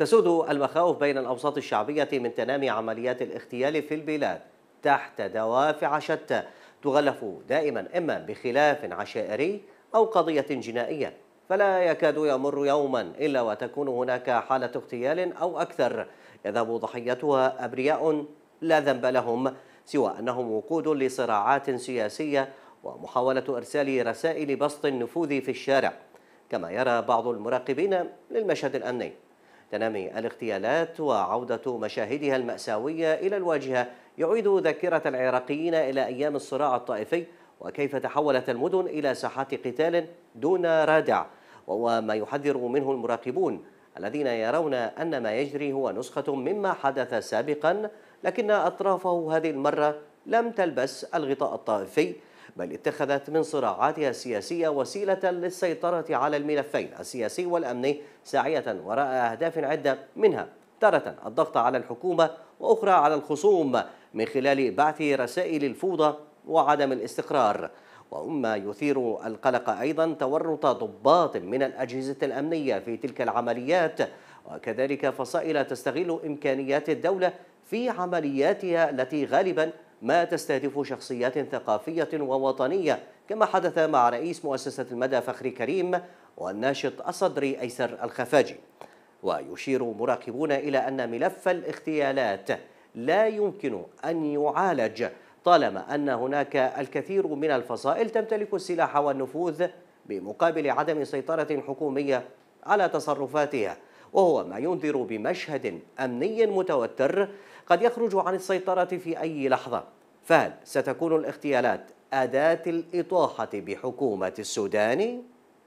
تسود المخاوف بين الأوساط الشعبية من تنامي عمليات الاغتيال في البلاد تحت دوافع شتى تغلف دائما إما بخلاف عشائري أو قضية جنائية فلا يكاد يمر يوما إلا وتكون هناك حالة اغتيال أو أكثر يذهب ضحيتها أبرياء لا ذنب لهم سوى أنهم وقود لصراعات سياسية ومحاولة إرسال رسائل بسط النفوذ في الشارع كما يرى بعض المراقبين للمشهد الأمني تنامي الاغتيالات وعودة مشاهدها المأساوية إلى الواجهة يعيد ذاكرة العراقيين إلى أيام الصراع الطائفي وكيف تحولت المدن إلى ساحات قتال دون رادع وهو ما يحذر منه المراقبون الذين يرون أن ما يجري هو نسخة مما حدث سابقا لكن أطرافه هذه المرة لم تلبس الغطاء الطائفي بل اتخذت من صراعاتها السياسية وسيلة للسيطرة على الملفين السياسي والأمني ساعية وراء أهداف عدة منها تارة الضغط على الحكومة وأخرى على الخصوم من خلال بعث رسائل الفوضى وعدم الاستقرار ومما يثير القلق أيضا تورط ضباط من الأجهزة الأمنية في تلك العمليات وكذلك فصائل تستغل إمكانيات الدولة في عملياتها التي غالبا ما تستهدف شخصيات ثقافية ووطنية كما حدث مع رئيس مؤسسة المدى فخري كريم والناشط الصدري أيسر الخفاجي ويشير مراقبون إلى أن ملف الاغتيالات لا يمكن أن يعالج طالما أن هناك الكثير من الفصائل تمتلك السلاح والنفوذ بمقابل عدم سيطرة حكومية على تصرفاتها وهو ما ينذر بمشهد أمني متوتر قد يخرج عن السيطرة في أي لحظة فهل ستكون الاغتيالات أداة الإطاحة بحكومة السودان؟